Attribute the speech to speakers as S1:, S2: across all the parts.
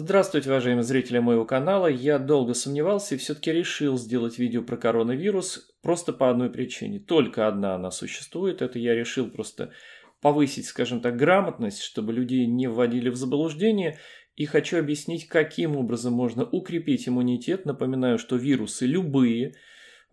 S1: Здравствуйте, уважаемые зрители моего канала. Я долго сомневался и все-таки решил сделать видео про коронавирус просто по одной причине. Только одна она существует. Это я решил просто повысить, скажем так, грамотность, чтобы людей не вводили в заблуждение. И хочу объяснить, каким образом можно укрепить иммунитет. Напоминаю, что вирусы любые э,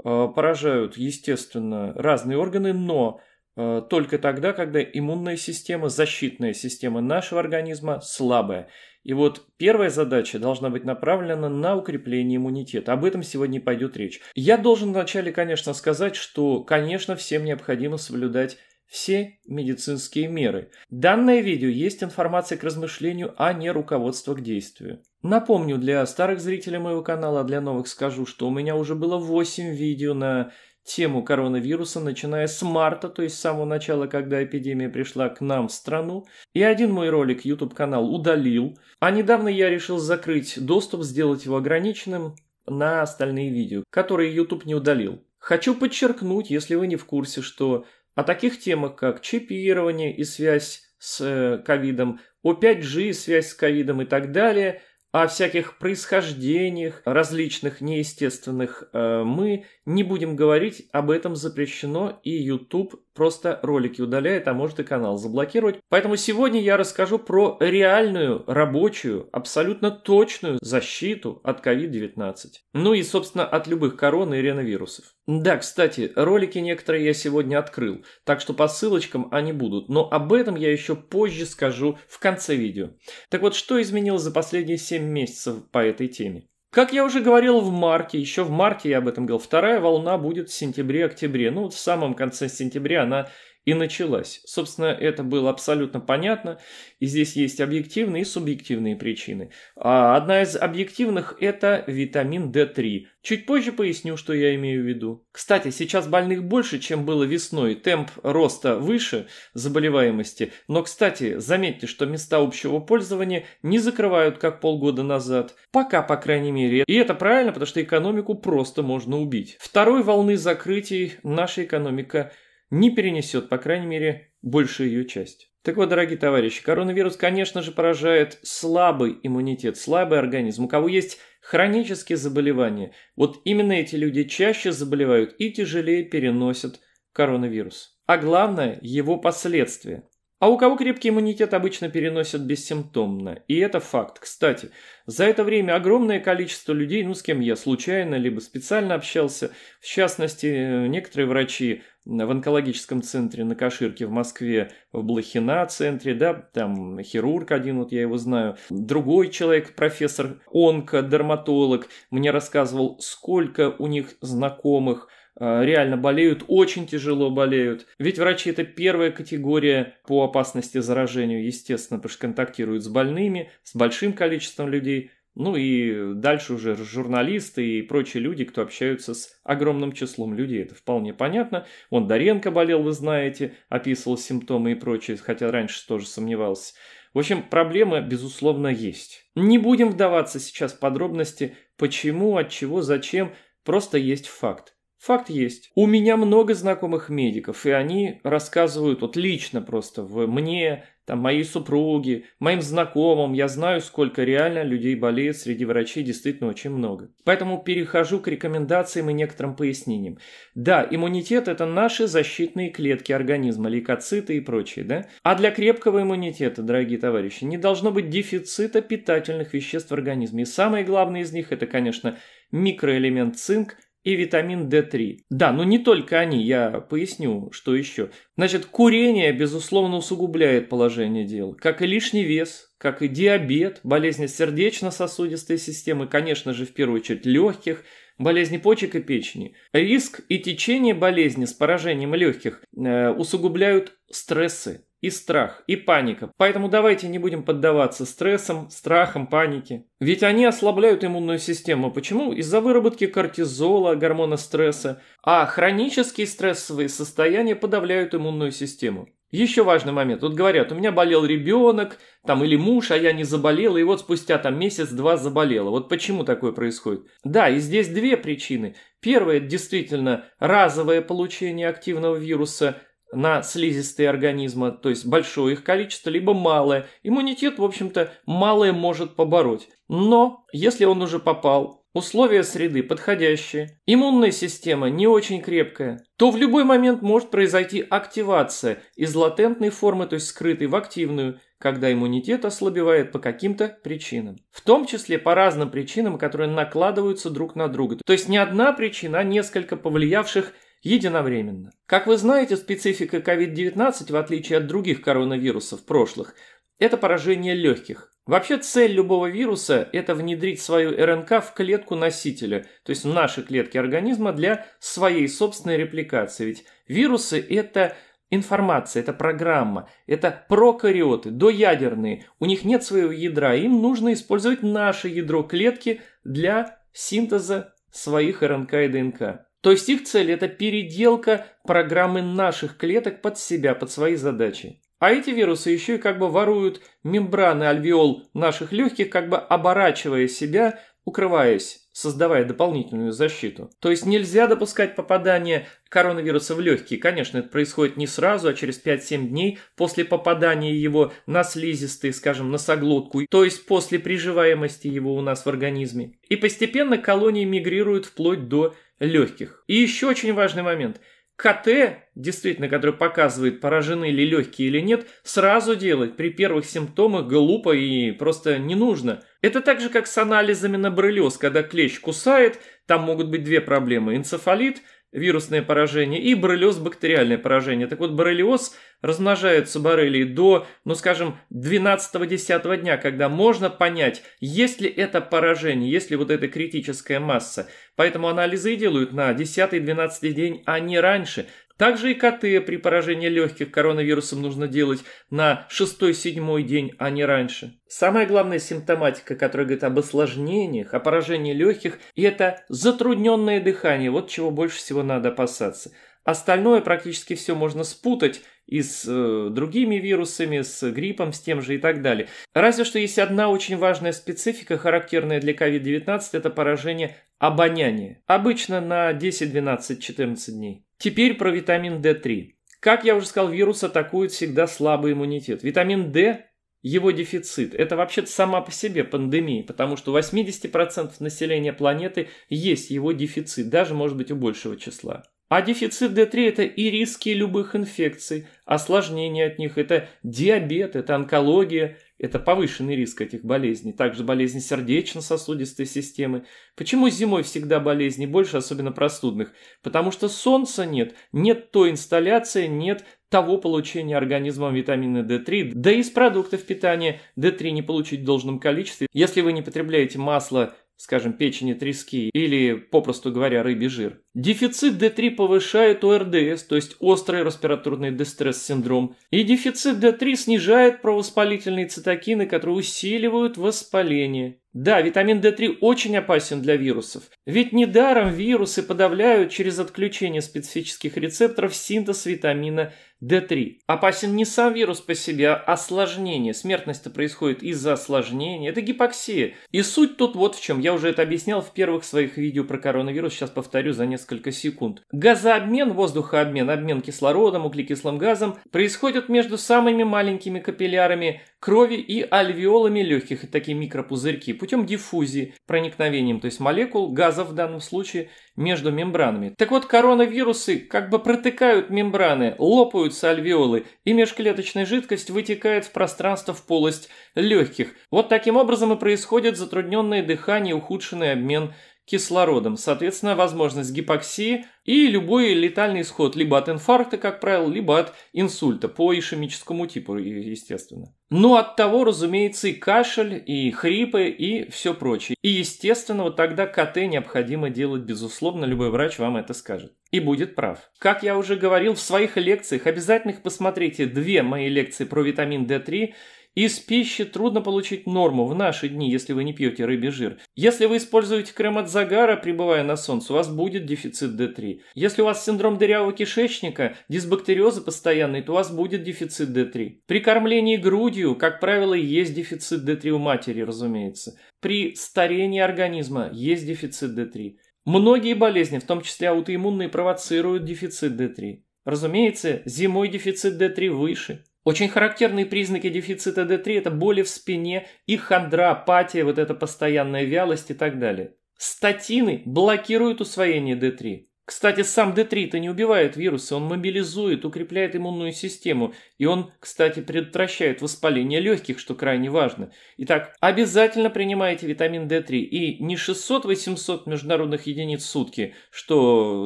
S1: поражают, естественно, разные органы, но э, только тогда, когда иммунная система, защитная система нашего организма слабая. И вот первая задача должна быть направлена на укрепление иммунитета. Об этом сегодня пойдет речь. Я должен вначале, конечно, сказать, что, конечно, всем необходимо соблюдать все медицинские меры. Данное видео есть информация к размышлению, а не руководство к действию. Напомню для старых зрителей моего канала, а для новых скажу, что у меня уже было 8 видео на тему коронавируса, начиная с марта, то есть с самого начала, когда эпидемия пришла к нам в страну. И один мой ролик YouTube-канал удалил. А недавно я решил закрыть доступ, сделать его ограниченным на остальные видео, которые YouTube не удалил. Хочу подчеркнуть, если вы не в курсе, что о таких темах, как чипирование и связь с э, ковидом, о 5G, связь с ковидом и так далее – о всяких происхождениях различных неестественных э, мы не будем говорить, об этом запрещено, и YouTube просто ролики удаляет, а может и канал заблокировать. Поэтому сегодня я расскажу про реальную, рабочую, абсолютно точную защиту от COVID-19. Ну и, собственно, от любых корон и реновирусов. Да, кстати, ролики некоторые я сегодня открыл, так что по ссылочкам они будут, но об этом я еще позже скажу в конце видео. Так вот, что изменилось за последние 7 месяцев по этой теме? Как я уже говорил в марте, еще в марте я об этом говорил, вторая волна будет в сентябре-октябре. Ну, вот в самом конце сентября она и началась. Собственно, это было абсолютно понятно, и здесь есть объективные и субъективные причины. А одна из объективных – это витамин D3. Чуть позже поясню, что я имею в виду. Кстати, сейчас больных больше, чем было весной, темп роста выше заболеваемости. Но, кстати, заметьте, что места общего пользования не закрывают, как полгода назад. Пока, по крайней мере. И это правильно, потому что экономику просто можно убить. Второй волны закрытий наша экономика – не перенесет, по крайней мере, большую ее часть. Так вот, дорогие товарищи, коронавирус, конечно же, поражает слабый иммунитет, слабый организм. У кого есть хронические заболевания, вот именно эти люди чаще заболевают и тяжелее переносят коронавирус. А главное, его последствия. А у кого крепкий иммунитет обычно переносят бессимптомно. И это факт. Кстати, за это время огромное количество людей, ну с кем я случайно, либо специально общался, в частности, э, некоторые врачи в онкологическом центре на Каширке в Москве, в Блохина-центре, да, там хирург один, вот я его знаю. Другой человек, профессор онко, дерматолог, мне рассказывал, сколько у них знакомых – Э, реально болеют, очень тяжело болеют. Ведь врачи это первая категория по опасности заражению, естественно, потому что контактируют с больными, с большим количеством людей. Ну и дальше уже журналисты и прочие люди, кто общаются с огромным числом людей. Это вполне понятно. Он Доренко болел, вы знаете, описывал симптомы и прочее, хотя раньше тоже сомневался. В общем, проблема, безусловно, есть. Не будем вдаваться сейчас в подробности, почему, от чего, зачем. Просто есть факт. Факт есть. У меня много знакомых медиков, и они рассказывают вот лично просто в мне, там, моей супруге, моим знакомым. Я знаю, сколько реально людей болеет, среди врачей действительно очень много. Поэтому перехожу к рекомендациям и некоторым пояснениям. Да, иммунитет – это наши защитные клетки организма, лейкоциты и прочее, да? А для крепкого иммунитета, дорогие товарищи, не должно быть дефицита питательных веществ в организме. И самое главное из них – это, конечно, микроэлемент цинк – и витамин D3. Да, но ну не только они, я поясню, что еще. Значит, курение, безусловно, усугубляет положение дел, как и лишний вес, как и диабет, болезни сердечно-сосудистой системы, конечно же, в первую очередь легких, болезни почек и печени. Риск и течение болезни с поражением легких э, усугубляют стрессы, и страх, и паника. Поэтому давайте не будем поддаваться стрессам, страхам, панике. Ведь они ослабляют иммунную систему. Почему? Из-за выработки кортизола, гормона стресса. А хронические стрессовые состояния подавляют иммунную систему. Еще важный момент. Тут вот говорят, у меня болел ребенок, там или муж, а я не заболела, и вот спустя там месяц-два заболела. Вот почему такое происходит? Да, и здесь две причины. Первое, действительно, разовое получение активного вируса на слизистые организма, то есть большое их количество, либо малое. Иммунитет, в общем-то, малое может побороть. Но если он уже попал, условия среды подходящие, иммунная система не очень крепкая, то в любой момент может произойти активация из латентной формы, то есть скрытой в активную, когда иммунитет ослабевает по каким-то причинам. В том числе по разным причинам, которые накладываются друг на друга. То есть не одна причина, а несколько повлиявших единовременно. Как вы знаете, специфика COVID-19, в отличие от других коронавирусов прошлых, это поражение легких. Вообще цель любого вируса – это внедрить свою РНК в клетку носителя, то есть в наши клетки организма для своей собственной репликации. Ведь вирусы – это информация, это программа, это прокариоты, доядерные, у них нет своего ядра, им нужно использовать наше ядро клетки для синтеза своих РНК и ДНК. То есть их цель – это переделка программы наших клеток под себя, под свои задачи. А эти вирусы еще и как бы воруют мембраны альвеол наших легких, как бы оборачивая себя, укрываясь, создавая дополнительную защиту. То есть нельзя допускать попадание коронавируса в легкие. Конечно, это происходит не сразу, а через 5-7 дней после попадания его на слизистые, скажем, носоглотку, то есть после приживаемости его у нас в организме. И постепенно колонии мигрируют вплоть до легких. И еще очень важный момент. КТ, действительно, который показывает, поражены ли легкие или нет, сразу делать при первых симптомах глупо и просто не нужно. Это так же, как с анализами на брылез, когда клещ кусает, там могут быть две проблемы – энцефалит – вирусное поражение, и боррелиоз – бактериальное поражение. Так вот, боррелиоз размножаются боррелии до, ну скажем, 12-10 дня, когда можно понять, есть ли это поражение, есть ли вот эта критическая масса. Поэтому анализы делают на 10-12 день, а не раньше. Также и КТ при поражении легких коронавирусом нужно делать на 6-7 день, а не раньше. Самая главная симптоматика, которая говорит об осложнениях, о поражении легких, и это затрудненное дыхание, вот чего больше всего надо опасаться. Остальное практически все можно спутать и с э, другими вирусами, с гриппом, с тем же и так далее. Разве что есть одна очень важная специфика, характерная для COVID-19, это поражение обоняния. Обычно на 10, 12, 14 дней. Теперь про витамин D3. Как я уже сказал, вирус атакует всегда слабый иммунитет. Витамин D, его дефицит, это вообще-то сама по себе пандемия, потому что у 80% населения планеты есть его дефицит, даже может быть у большего числа. А дефицит D3 это и риски любых инфекций, осложнения от них, это диабет, это онкология, это повышенный риск этих болезней. Также болезни сердечно-сосудистой системы. Почему зимой всегда болезней больше, особенно простудных? Потому что солнца нет, нет той инсталляции, нет того получения организмом витамина D3, да и из продуктов питания D3 не получить в должном количестве. Если вы не потребляете масло скажем, печени трески или, попросту говоря, рыбий жир. Дефицит D3 повышает ОРДС, то есть острый респираторный дистресс-синдром, и дефицит D3 снижает провоспалительные цитокины, которые усиливают воспаление. Да, витамин D3 очень опасен для вирусов, ведь недаром вирусы подавляют через отключение специфических рецепторов синтез витамина D3. Опасен не сам вирус по себе, а осложнение. Смертность-то происходит из-за осложнения. Это гипоксия. И суть тут вот в чем. Я уже это объяснял в первых своих видео про коронавирус. Сейчас повторю за несколько секунд. Газообмен, воздухообмен, обмен кислородом, углекислым газом происходит между самыми маленькими капиллярами крови и альвеолами легких, и такие микропузырьки, путем диффузии, проникновением, то есть молекул газа в данном случае, между мембранами. Так вот, коронавирусы как бы протыкают мембраны, лопаются альвеолы, и межклеточная жидкость вытекает в пространство в полость легких. Вот таким образом и происходит затрудненное дыхание, ухудшенный обмен кислородом. Соответственно, возможность гипоксии и любой летальный исход либо от инфаркта, как правило, либо от инсульта по ишемическому типу, естественно. Ну, от того, разумеется, и кашель, и хрипы, и все прочее. И, естественно, вот тогда КТ необходимо делать, безусловно, любой врач вам это скажет. И будет прав. Как я уже говорил в своих лекциях, обязательно их посмотрите. Две мои лекции про витамин D3 из пищи трудно получить норму в наши дни, если вы не пьете рыбий жир. Если вы используете крем от загара, пребывая на солнце, у вас будет дефицит D3. Если у вас синдром дырявого кишечника, дисбактериозы постоянные, то у вас будет дефицит D3. При кормлении грудью, как правило, есть дефицит D3 у матери, разумеется. При старении организма есть дефицит D3. Многие болезни, в том числе аутоиммунные, провоцируют дефицит D3. Разумеется, зимой дефицит D3 выше. Очень характерные признаки дефицита D3 – это боли в спине и хандра, апатия, вот эта постоянная вялость и так далее. Статины блокируют усвоение D3. Кстати, сам D3-то не убивает вирусы, он мобилизует, укрепляет иммунную систему, и он, кстати, предотвращает воспаление легких, что крайне важно. Итак, обязательно принимайте витамин D3, и не 600-800 международных единиц в сутки, что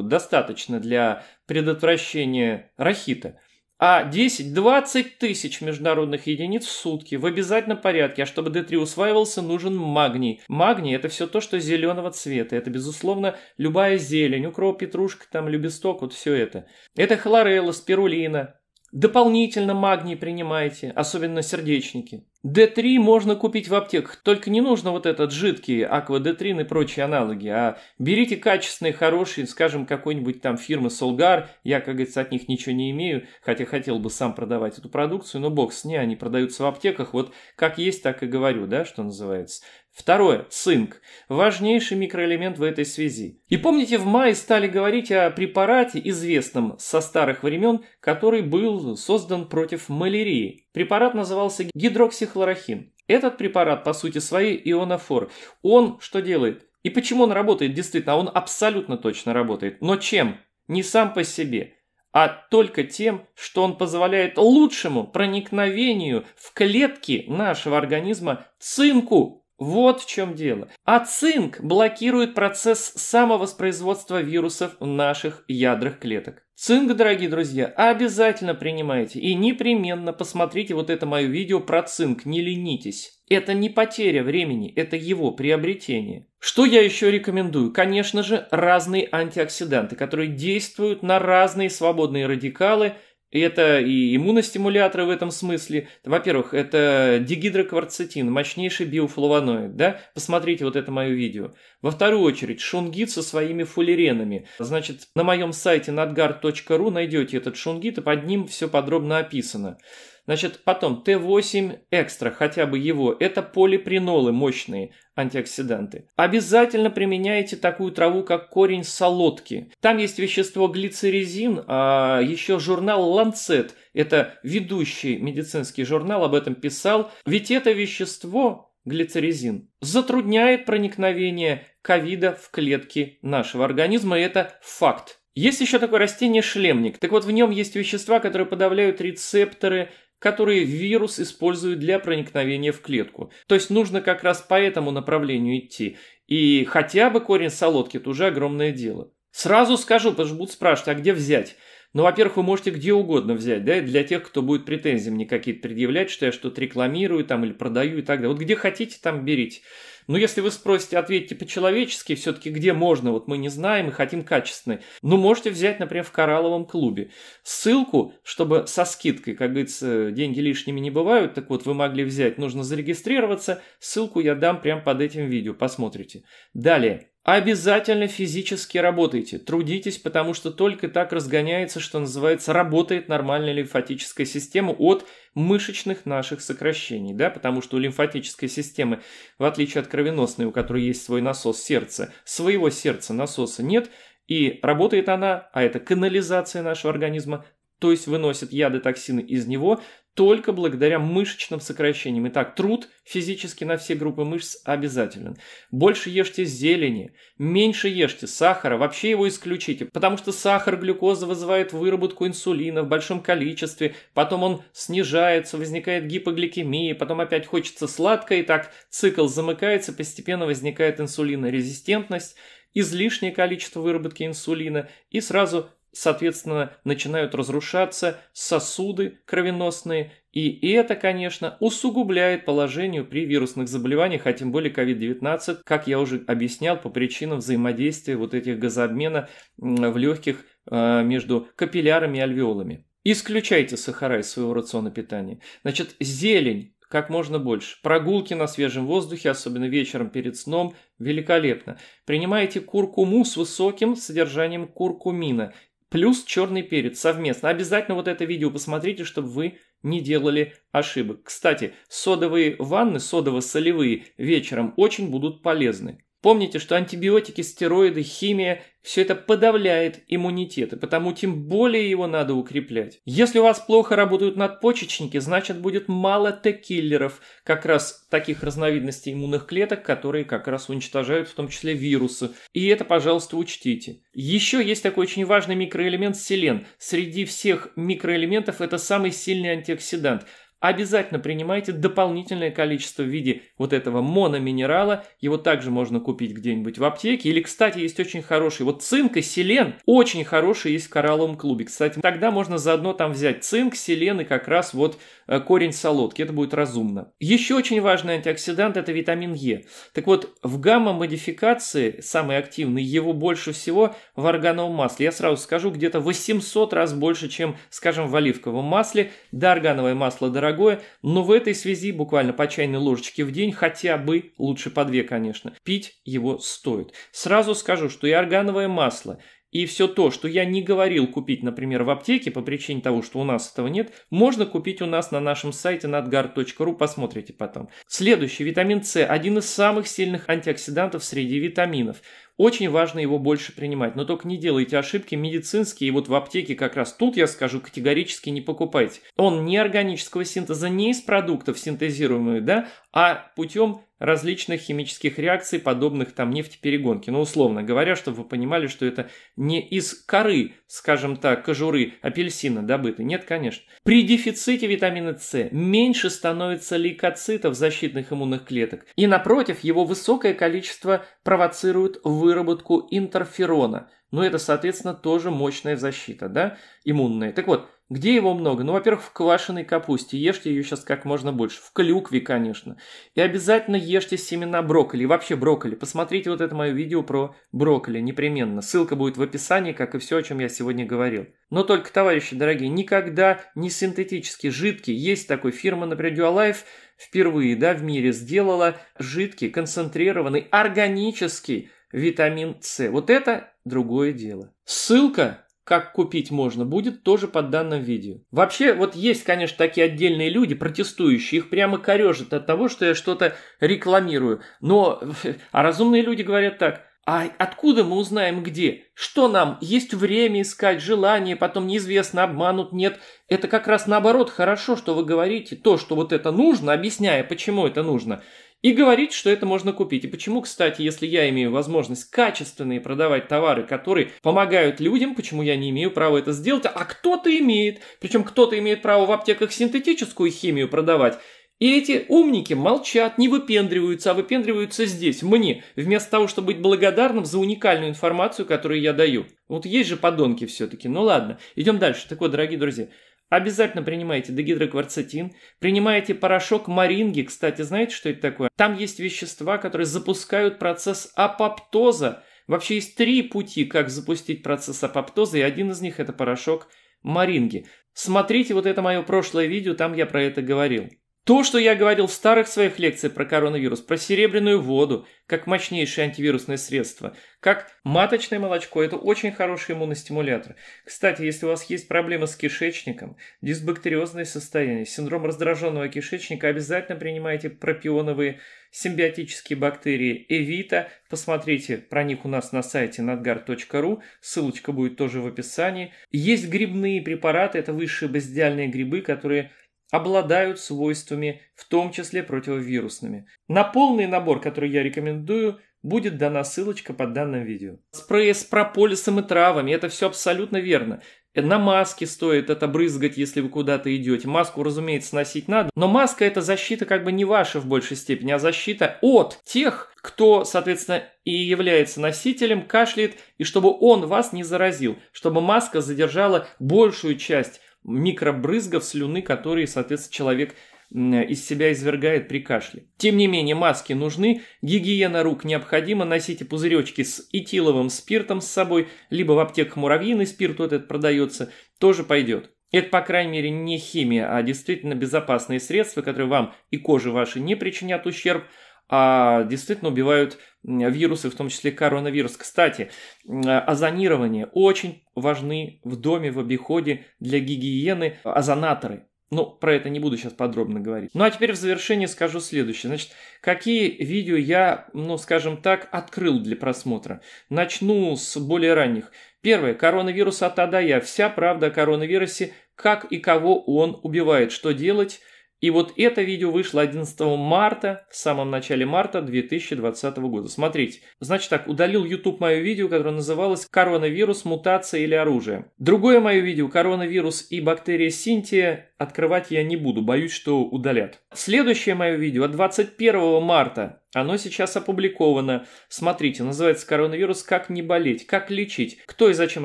S1: достаточно для предотвращения рахита – а 10-20 тысяч международных единиц в сутки в обязательном порядке. А чтобы D3 усваивался, нужен магний. Магний – это все то, что зеленого цвета. Это, безусловно, любая зелень, укроп, петрушка, там, любисток, вот все это. Это хлорелла, спирулина, Дополнительно магний принимайте, особенно сердечники. D3 можно купить в аптеках, только не нужно вот этот жидкий, Аква D3 и прочие аналоги, а берите качественные, хорошие, скажем, какой-нибудь там фирмы Солгар, я, как говорится, от них ничего не имею, хотя хотел бы сам продавать эту продукцию, но бог с ней, они продаются в аптеках, вот как есть, так и говорю, да, что называется. Второе. Цинк. Важнейший микроэлемент в этой связи. И помните, в мае стали говорить о препарате, известном со старых времен, который был создан против малярии. Препарат назывался гидроксихлорохин. Этот препарат, по сути своей, ионофор. Он что делает? И почему он работает действительно? Он абсолютно точно работает. Но чем? Не сам по себе а только тем, что он позволяет лучшему проникновению в клетки нашего организма цинку, вот в чем дело. А цинк блокирует процесс самовоспроизводства вирусов в наших ядрах клеток. Цинк, дорогие друзья, обязательно принимайте и непременно посмотрите вот это мое видео про цинк, не ленитесь. Это не потеря времени, это его приобретение. Что я еще рекомендую? Конечно же, разные антиоксиданты, которые действуют на разные свободные радикалы – и это и иммуностимуляторы в этом смысле. Во-первых, это дигидрокварцетин, мощнейший биофлавоноид, да? Посмотрите вот это мое видео. Во вторую очередь, шунгит со своими фуллеренами. Значит, на моем сайте nadgar.ru найдете этот шунгит, и под ним все подробно описано. Значит, потом Т8 экстра, хотя бы его, это полипринолы мощные, антиоксиданты. Обязательно применяйте такую траву, как корень солодки. Там есть вещество глицеризин, а еще журнал «Ланцет», это ведущий медицинский журнал, об этом писал. Ведь это вещество, глицеризин, затрудняет проникновение ковида в клетки нашего организма, и это факт. Есть еще такое растение шлемник. Так вот, в нем есть вещества, которые подавляют рецепторы которые вирус использует для проникновения в клетку. То есть нужно как раз по этому направлению идти. И хотя бы корень солодки – это уже огромное дело. Сразу скажу, потому что будут спрашивать, а где взять? Ну, во-первых, вы можете где угодно взять, да, для тех, кто будет претензии мне какие-то предъявлять, что я что-то рекламирую там или продаю и так далее. Вот где хотите, там берите. Но если вы спросите, ответьте по-человечески, все-таки где можно, вот мы не знаем и хотим качественный. Ну, можете взять, например, в коралловом клубе. Ссылку, чтобы со скидкой, как говорится, деньги лишними не бывают, так вот вы могли взять, нужно зарегистрироваться. Ссылку я дам прямо под этим видео, посмотрите. Далее. Обязательно физически работайте, трудитесь, потому что только так разгоняется, что называется, работает нормальная лимфатическая система от мышечных наших сокращений, да, потому что у лимфатической системы, в отличие от кровеносной, у которой есть свой насос сердца, своего сердца насоса нет, и работает она, а это канализация нашего организма, то есть выносит яды, токсины из него только благодаря мышечным сокращениям. Итак, труд физически на все группы мышц обязателен. Больше ешьте зелени, меньше ешьте сахара, вообще его исключите, потому что сахар, глюкоза вызывает выработку инсулина в большом количестве, потом он снижается, возникает гипогликемия, потом опять хочется сладкое, и так цикл замыкается, постепенно возникает инсулинорезистентность, излишнее количество выработки инсулина и сразу Соответственно, начинают разрушаться сосуды кровеносные, и это, конечно, усугубляет положение при вирусных заболеваниях, а тем более COVID-19, как я уже объяснял, по причинам взаимодействия вот этих газообмена в легких э, между капиллярами и альвеолами. Исключайте сахара из своего рациона питания. Значит, зелень как можно больше. Прогулки на свежем воздухе, особенно вечером перед сном, великолепно. Принимайте куркуму с высоким содержанием куркумина плюс черный перец совместно. Обязательно вот это видео посмотрите, чтобы вы не делали ошибок. Кстати, содовые ванны, содово-солевые вечером очень будут полезны. Помните, что антибиотики, стероиды, химия – все это подавляет иммунитет, и потому тем более его надо укреплять. Если у вас плохо работают надпочечники, значит будет мало Т-киллеров, как раз таких разновидностей иммунных клеток, которые как раз уничтожают в том числе вирусы. И это, пожалуйста, учтите. Еще есть такой очень важный микроэлемент селен. Среди всех микроэлементов это самый сильный антиоксидант – обязательно принимайте дополнительное количество в виде вот этого мономинерала. Его также можно купить где-нибудь в аптеке. Или, кстати, есть очень хороший. Вот цинк и селен очень хороший есть в коралловом клубе. Кстати, тогда можно заодно там взять цинк, селен и как раз вот э, корень солодки. Это будет разумно. Еще очень важный антиоксидант – это витамин Е. Так вот, в гамма-модификации, самый активный, его больше всего в органовом масле. Я сразу скажу, где-то 800 раз больше, чем, скажем, в оливковом масле. Да, органовое масло дорогое дорогое, но в этой связи буквально по чайной ложечке в день, хотя бы лучше по две, конечно, пить его стоит. Сразу скажу, что и органовое масло, и все то, что я не говорил купить, например, в аптеке по причине того, что у нас этого нет, можно купить у нас на нашем сайте nadgar.ru, посмотрите потом. Следующий, витамин С, один из самых сильных антиоксидантов среди витаминов. Очень важно его больше принимать, но только не делайте ошибки медицинские, и вот в аптеке как раз тут я скажу, категорически не покупайте. Он не органического синтеза, не из продуктов синтезируемый, да, а путем различных химических реакций, подобных там нефтеперегонке. Ну, условно говоря, чтобы вы понимали, что это не из коры, скажем так, кожуры апельсина добыты. Нет, конечно. При дефиците витамина С меньше становится лейкоцитов защитных иммунных клеток. И напротив, его высокое количество провоцирует выработку интерферона. Но ну, это, соответственно, тоже мощная защита, да, иммунная. Так вот, где его много? Ну, во-первых, в квашеной капусте. Ешьте ее сейчас как можно больше. В клюкве, конечно. И обязательно ешьте семена брокколи. вообще брокколи. Посмотрите вот это мое видео про брокколи непременно. Ссылка будет в описании, как и все, о чем я сегодня говорил. Но только, товарищи дорогие, никогда не синтетически жидкий. Есть такой фирма, например, Dualife впервые да, в мире сделала жидкий, концентрированный, органический витамин С. Вот это другое дело. Ссылка как купить можно будет, тоже под данным видео. Вообще, вот есть, конечно, такие отдельные люди, протестующие, их прямо корежит от того, что я что-то рекламирую. Но, а разумные люди говорят так, а откуда мы узнаем где? Что нам? Есть время искать, желание, потом неизвестно, обманут, нет. Это как раз наоборот хорошо, что вы говорите то, что вот это нужно, объясняя, почему это нужно и говорить, что это можно купить. И почему, кстати, если я имею возможность качественные продавать товары, которые помогают людям, почему я не имею права это сделать, а кто-то имеет. Причем кто-то имеет право в аптеках синтетическую химию продавать. И эти умники молчат, не выпендриваются, а выпендриваются здесь, мне, вместо того, чтобы быть благодарным за уникальную информацию, которую я даю. Вот есть же подонки все-таки, ну ладно, идем дальше. Так вот, дорогие друзья, Обязательно принимайте дегидрокварцетин, принимайте порошок маринги, кстати, знаете, что это такое? Там есть вещества, которые запускают процесс апоптоза. Вообще есть три пути, как запустить процесс апоптоза, и один из них – это порошок маринги. Смотрите вот это мое прошлое видео, там я про это говорил. То, что я говорил в старых своих лекциях про коронавирус, про серебряную воду, как мощнейшее антивирусное средство, как маточное молочко, это очень хороший иммуностимулятор. Кстати, если у вас есть проблемы с кишечником, дисбактериозное состояние, синдром раздраженного кишечника, обязательно принимайте пропионовые симбиотические бактерии Эвита. Посмотрите про них у нас на сайте надгар.ру, ссылочка будет тоже в описании. Есть грибные препараты, это высшие базидиальные грибы, которые обладают свойствами, в том числе противовирусными. На полный набор, который я рекомендую, будет дана ссылочка под данным видео. Спреи с прополисом и травами, это все абсолютно верно. На маске стоит это брызгать, если вы куда-то идете. Маску, разумеется, носить надо. Но маска это защита как бы не ваша в большей степени, а защита от тех, кто, соответственно, и является носителем, кашляет, и чтобы он вас не заразил, чтобы маска задержала большую часть микробрызгов слюны, которые, соответственно, человек из себя извергает при кашле. Тем не менее, маски нужны, гигиена рук необходима, носите пузыречки с этиловым спиртом с собой, либо в аптеках муравьиный спирт, вот этот продается, тоже пойдет. Это, по крайней мере, не химия, а действительно безопасные средства, которые вам и коже вашей не причинят ущерб, а действительно убивают вирусы, в том числе коронавирус. Кстати, э, озонирование очень важны в доме, в обиходе для гигиены э, озонаторы. Ну, про это не буду сейчас подробно говорить. Ну, а теперь в завершение скажу следующее. Значит, какие видео я, ну, скажем так, открыл для просмотра? Начну с более ранних. Первое. Коронавирус от Адая. Вся правда о коронавирусе, как и кого он убивает, что делать – и вот это видео вышло 11 марта, в самом начале марта 2020 года. Смотрите. Значит так, удалил YouTube мое видео, которое называлось «Коронавирус, мутация или оружие». Другое мое видео «Коронавирус и бактерия синтия» открывать я не буду, боюсь, что удалят. Следующее мое видео от 21 марта оно сейчас опубликовано. Смотрите, называется «Коронавирус. Как не болеть? Как лечить? Кто и зачем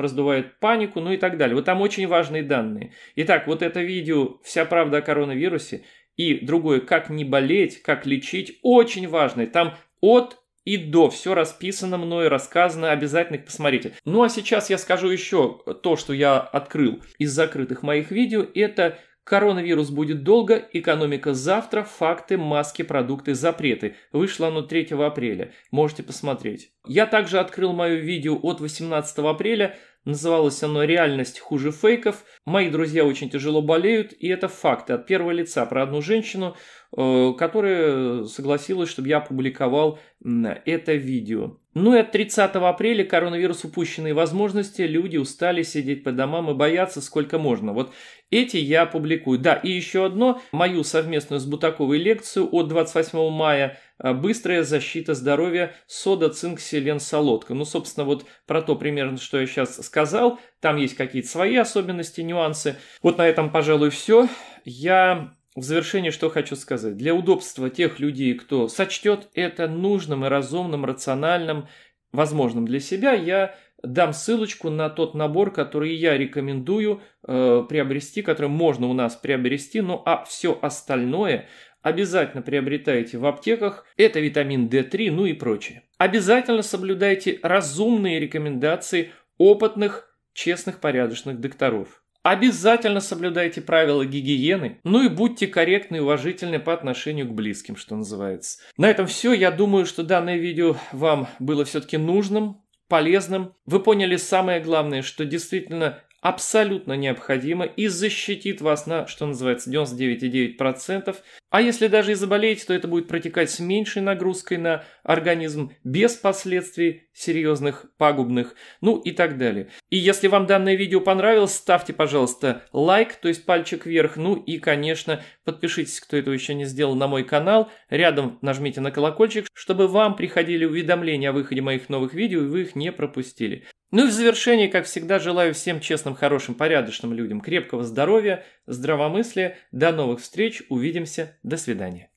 S1: раздувает панику?» Ну и так далее. Вот там очень важные данные. Итак, вот это видео «Вся правда о коронавирусе» и другое «Как не болеть? Как лечить?» очень важные. Там от и до. Все расписано мной, рассказано, обязательно их посмотрите. Ну а сейчас я скажу еще то, что я открыл из закрытых моих видео. Это Коронавирус будет долго, экономика завтра, факты, маски, продукты, запреты. Вышло оно 3 апреля, можете посмотреть. Я также открыл мое видео от 18 апреля Называлось оно «Реальность хуже фейков». Мои друзья очень тяжело болеют, и это факты от первого лица про одну женщину, э, которая согласилась, чтобы я опубликовал это видео. Ну и от 30 апреля коронавирус упущенные возможности, люди устали сидеть по домам и бояться сколько можно. Вот эти я публикую. Да, и еще одно, мою совместную с Бутаковой лекцию от 28 мая а, быстрая защита здоровья сода, цинк, селен, солодка. Ну, собственно, вот про то примерно, что я сейчас сказал. Там есть какие-то свои особенности, нюансы. Вот на этом, пожалуй, все. Я в завершение что хочу сказать. Для удобства тех людей, кто сочтет это нужным и разумным, рациональным, возможным для себя, я дам ссылочку на тот набор, который я рекомендую э, приобрести, который можно у нас приобрести, ну а все остальное обязательно приобретайте в аптеках, это витамин D3, ну и прочее. Обязательно соблюдайте разумные рекомендации опытных, честных, порядочных докторов. Обязательно соблюдайте правила гигиены, ну и будьте корректны и уважительны по отношению к близким, что называется. На этом все. Я думаю, что данное видео вам было все-таки нужным, полезным. Вы поняли самое главное, что действительно абсолютно необходимо и защитит вас на, что называется, 99,9%. А если даже и заболеете, то это будет протекать с меньшей нагрузкой на организм, без последствий серьезных, пагубных, ну и так далее. И если вам данное видео понравилось, ставьте, пожалуйста, лайк, то есть пальчик вверх, ну и, конечно, подпишитесь, кто этого еще не сделал, на мой канал. Рядом нажмите на колокольчик, чтобы вам приходили уведомления о выходе моих новых видео, и вы их не пропустили. Ну и в завершение, как всегда, желаю всем честным, хорошим, порядочным людям крепкого здоровья, здравомыслия. До новых встреч, увидимся, до свидания.